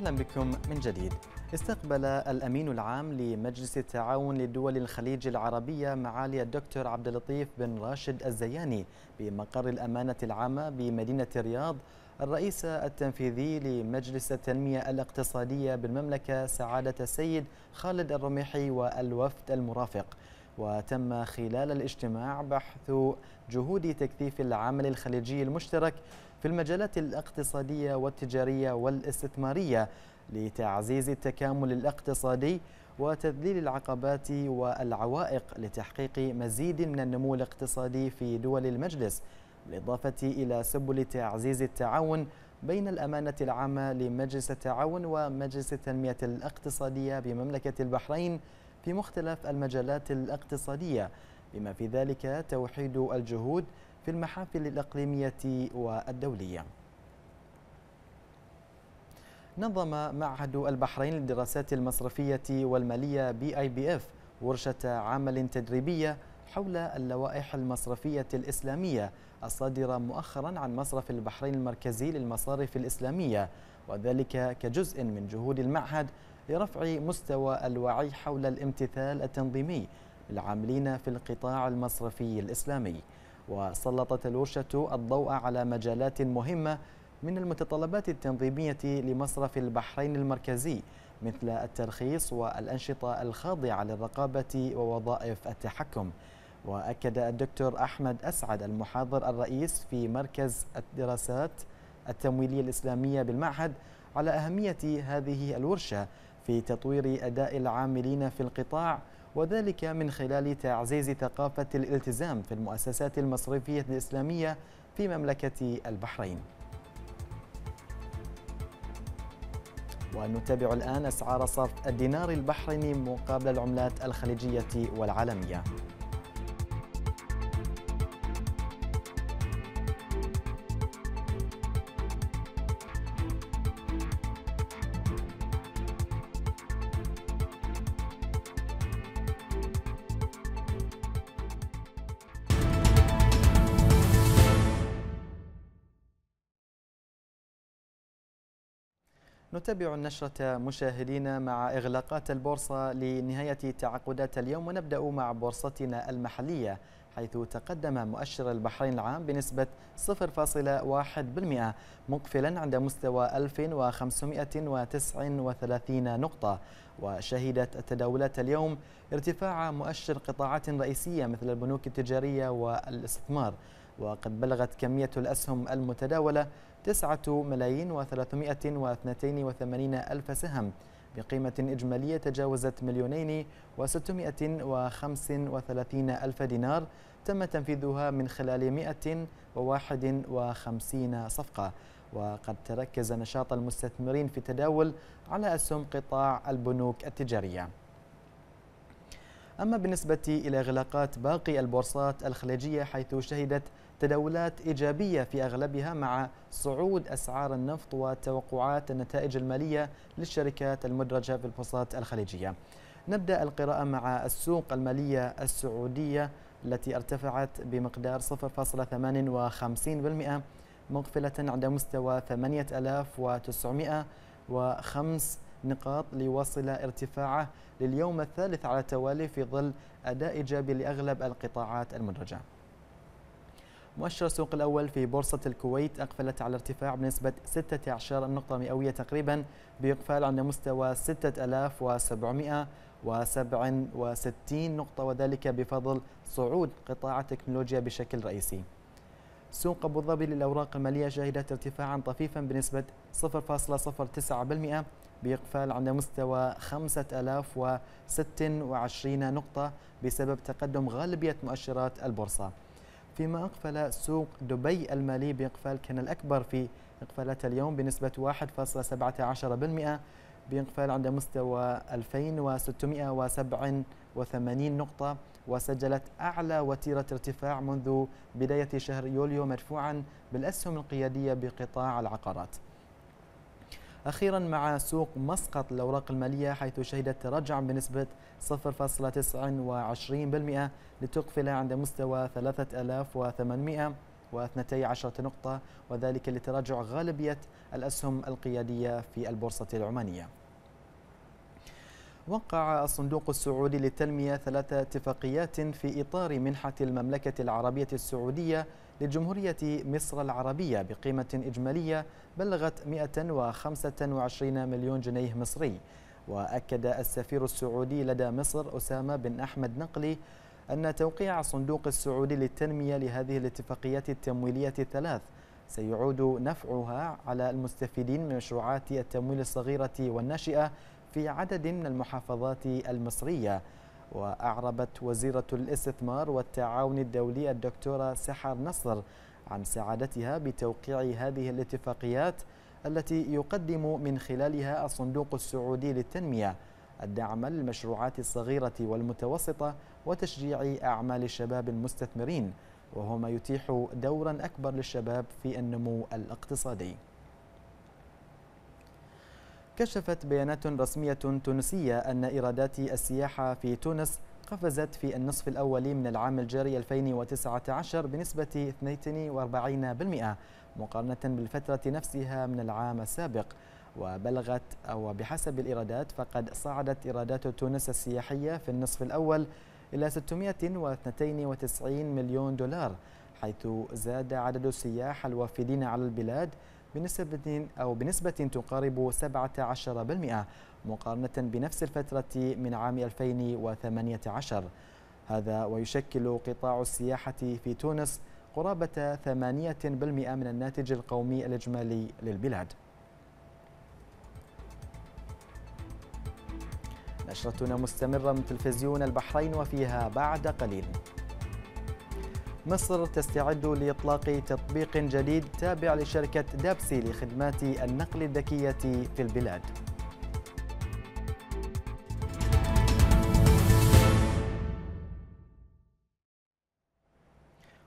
أهلا بكم من جديد استقبل الأمين العام لمجلس التعاون لدول الخليج العربية معالي الدكتور عبد اللطيف بن راشد الزياني بمقر الأمانة العامة بمدينة الرياض الرئيس التنفيذي لمجلس التنمية الاقتصادية بالمملكة سعادة السيد خالد الرميحي والوفد المرافق وتم خلال الاجتماع بحث جهود تكثيف العمل الخليجي المشترك في المجالات الاقتصادية والتجارية والاستثمارية لتعزيز التكامل الاقتصادي وتذليل العقبات والعوائق لتحقيق مزيد من النمو الاقتصادي في دول المجلس بالإضافة إلى سبل تعزيز التعاون بين الأمانة العامة لمجلس التعاون ومجلس التنمية الاقتصادية بمملكة البحرين في مختلف المجالات الاقتصادية بما في ذلك توحيد الجهود في المحافل الإقليمية والدولية نظم معهد البحرين للدراسات المصرفية والمالية بي اي بي اف ورشة عمل تدريبية حول اللوائح المصرفية الإسلامية الصادرة مؤخرا عن مصرف البحرين المركزي للمصارف الإسلامية وذلك كجزء من جهود المعهد لرفع مستوى الوعي حول الامتثال التنظيمي للعاملين في القطاع المصرفي الإسلامي وسلطت الورشة الضوء على مجالات مهمة من المتطلبات التنظيمية لمصرف البحرين المركزي مثل الترخيص والأنشطة الخاضعة للرقابة ووظائف التحكم وأكد الدكتور أحمد أسعد المحاضر الرئيس في مركز الدراسات التمويلية الإسلامية بالمعهد على أهمية هذه الورشة في تطوير أداء العاملين في القطاع وذلك من خلال تعزيز ثقافة الالتزام في المؤسسات المصرفية الإسلامية في مملكة البحرين ونتابع الآن أسعار صرف الدينار البحريني مقابل العملات الخليجية والعالمية نتابع النشرة مشاهدينا مع إغلاقات البورصة لنهاية تعاقدات اليوم ونبدأ مع بورصتنا المحلية حيث تقدم مؤشر البحرين العام بنسبة 0.1% مقفلا عند مستوى 1539 نقطة وشهدت التداولات اليوم ارتفاع مؤشر قطاعات رئيسية مثل البنوك التجارية والاستثمار وقد بلغت كمية الأسهم المتداولة 9 ملايين و382 ألف سهم بقيمة إجمالية تجاوزت مليونين وستمائة وخمس وثلاثين ألف دينار تم تنفيذها من خلال مائة وواحد وخمسين صفقة وقد تركز نشاط المستثمرين في التداول على أسهم قطاع البنوك التجارية أما بالنسبة إلى إغلاقات باقي البورصات الخليجية حيث شهدت تداولات إيجابية في أغلبها مع صعود أسعار النفط وتوقعات النتائج المالية للشركات المدرجة في البورصات الخليجية نبدأ القراءة مع السوق المالية السعودية التي ارتفعت بمقدار 0.58% مقفلة عند مستوى 8905 نقاط ليوصل ارتفاعه لليوم الثالث على التوالي في ظل أداء إيجابي لأغلب القطاعات المدرجة مؤشر السوق الأول في بورصة الكويت أقفلت على ارتفاع بنسبة 16 نقطة مئوية تقريبا بإقفال عند مستوى 6767 نقطة وذلك بفضل صعود قطاع التكنولوجيا بشكل رئيسي سوق أبو ظبي للأوراق المالية شهدت ارتفاعا طفيفا بنسبة 0.09% بإقفال عند مستوى 5026 نقطة بسبب تقدم غالبية مؤشرات البورصة فيما أقفل سوق دبي المالي بإقفال كان الأكبر في إقفالات اليوم بنسبة 1.17% بإقفال عند مستوى 2687 نقطة وسجلت أعلى وتيرة ارتفاع منذ بداية شهر يوليو مدفوعا بالأسهم القيادية بقطاع العقارات أخيرا مع سوق مسقط الأوراق المالية حيث شهدت تراجعا بنسبة 0.29% لتقفل عند مستوى 3812 نقطة وذلك لتراجع غالبية الأسهم القيادية في البورصة العمانية وقع الصندوق السعودي للتنمية ثلاث اتفاقيات في إطار منحة المملكة العربية السعودية لجمهورية مصر العربية بقيمة إجمالية بلغت 125 مليون جنيه مصري وأكد السفير السعودي لدى مصر أسامة بن أحمد نقلي أن توقيع صندوق السعودي للتنمية لهذه الاتفاقيات التمويلية الثلاث سيعود نفعها على المستفيدين من مشروعات التمويل الصغيرة والناشئة في عدد من المحافظات المصرية وأعربت وزيرة الاستثمار والتعاون الدولي الدكتورة سحر نصر عن سعادتها بتوقيع هذه الاتفاقيات التي يقدم من خلالها الصندوق السعودي للتنمية الدعم للمشروعات الصغيرة والمتوسطة وتشجيع أعمال الشباب المستثمرين وهو ما يتيح دورا أكبر للشباب في النمو الاقتصادي كشفت بيانات رسمية تونسية أن إيرادات السياحة في تونس قفزت في النصف الأول من العام الجاري 2019 بنسبة 42% مقارنة بالفترة نفسها من العام السابق وبلغت أو بحسب الإيرادات فقد صعدت إيرادات تونس السياحية في النصف الأول إلى 692 مليون دولار حيث زاد عدد السياح الوافدين على البلاد بنسبة أو بنسبة تقارب 17% مقارنة بنفس الفترة من عام 2018 هذا ويشكل قطاع السياحة في تونس قرابة 8% من الناتج القومي الإجمالي للبلاد نشرتنا مستمرة من تلفزيون البحرين وفيها بعد قليل مصر تستعد لإطلاق تطبيق جديد تابع لشركة دابسي لخدمات النقل الذكية في البلاد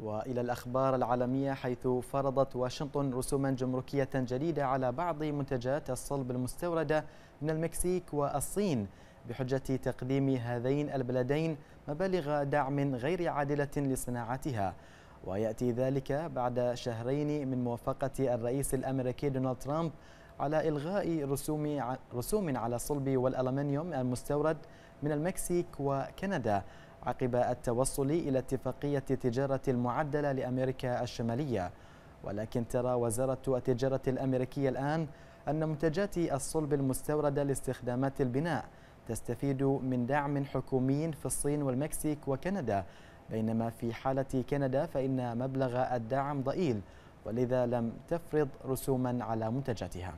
وإلى الأخبار العالمية حيث فرضت واشنطن رسوما جمركية جديدة على بعض منتجات الصلب المستوردة من المكسيك والصين بحجة تقديم هذين البلدين مبالغ دعم غير عادلة لصناعتها ويأتي ذلك بعد شهرين من موافقة الرئيس الأمريكي دونالد ترامب على إلغاء رسوم رسوم على الصلب والألمنيوم المستورد من المكسيك وكندا عقب التوصل إلى اتفاقية تجارة المعدلة لأمريكا الشمالية ولكن ترى وزارة التجارة الأمريكية الآن أن منتجات الصلب المستوردة لاستخدامات البناء تستفيد من دعم حكومي في الصين والمكسيك وكندا بينما في حالة كندا فإن مبلغ الدعم ضئيل ولذا لم تفرض رسوما على منتجاتها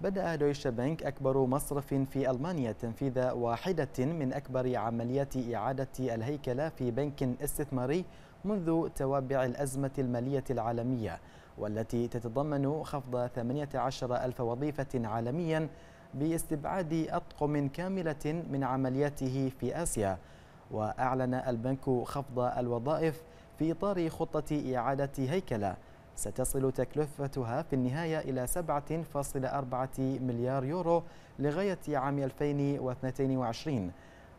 بدأ دويشة بنك أكبر مصرف في ألمانيا تنفيذ واحدة من أكبر عمليات إعادة الهيكلة في بنك استثماري منذ توابع الأزمة المالية العالمية والتي تتضمن خفض 18 ألف وظيفة عالميا باستبعاد أطقم كاملة من عملياته في آسيا وأعلن البنك خفض الوظائف في إطار خطة إعادة هيكلة ستصل تكلفتها في النهاية إلى 7.4 مليار يورو لغاية عام 2022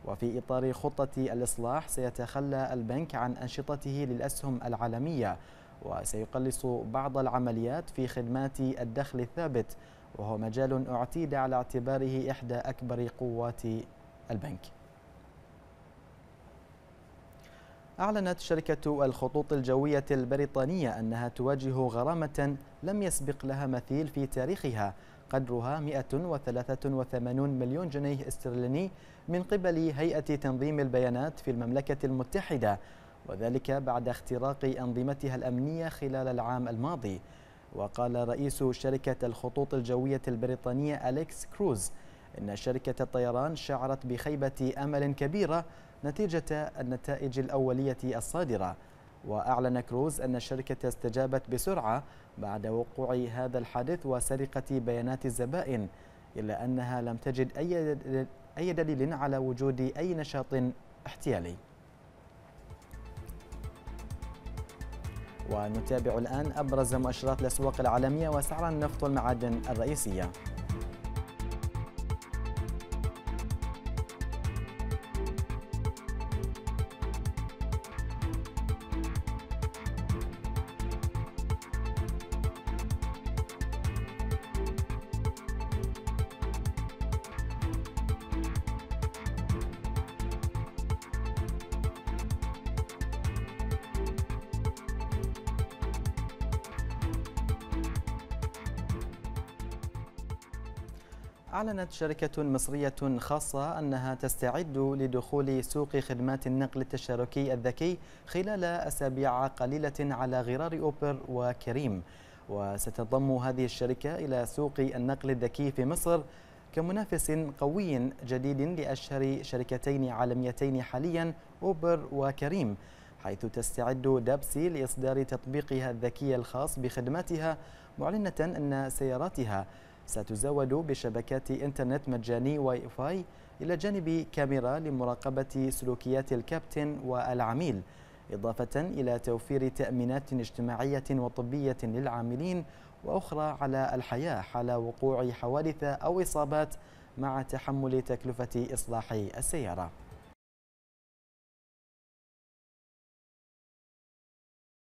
وفي إطار خطة الإصلاح سيتخلى البنك عن أنشطته للأسهم العالمية وسيقلص بعض العمليات في خدمات الدخل الثابت وهو مجال اعتيد على اعتباره إحدى أكبر قوات البنك أعلنت شركة الخطوط الجوية البريطانية أنها تواجه غرامة لم يسبق لها مثيل في تاريخها قدرها 183 مليون جنيه استرليني من قبل هيئة تنظيم البيانات في المملكة المتحدة وذلك بعد اختراق أنظمتها الأمنية خلال العام الماضي وقال رئيس شركة الخطوط الجوية البريطانية أليكس كروز إن شركة الطيران شعرت بخيبة أمل كبيرة نتيجة النتائج الأولية الصادرة وأعلن كروز أن الشركة استجابت بسرعة بعد وقوع هذا الحادث وسرقة بيانات الزبائن إلا أنها لم تجد أي دليل على وجود أي نشاط احتيالي ونتابع الآن أبرز مؤشرات الأسواق العالمية وسعر النفط والمعادن الرئيسية أعلنت شركة مصرية خاصة أنها تستعد لدخول سوق خدمات النقل التشاركي الذكي خلال أسابيع قليلة على غرار أوبر وكريم وستنضم هذه الشركة إلى سوق النقل الذكي في مصر كمنافس قوي جديد لأشهر شركتين عالميتين حاليا أوبر وكريم حيث تستعد دابسي لإصدار تطبيقها الذكي الخاص بخدماتها معلنة أن سياراتها ستزود بشبكات إنترنت مجاني واي فاي إلى جانب كاميرا لمراقبة سلوكيات الكابتن والعميل إضافة إلى توفير تأمينات اجتماعية وطبية للعاملين وأخرى على الحياة حال وقوع حوادث أو إصابات مع تحمل تكلفة إصلاح السيارة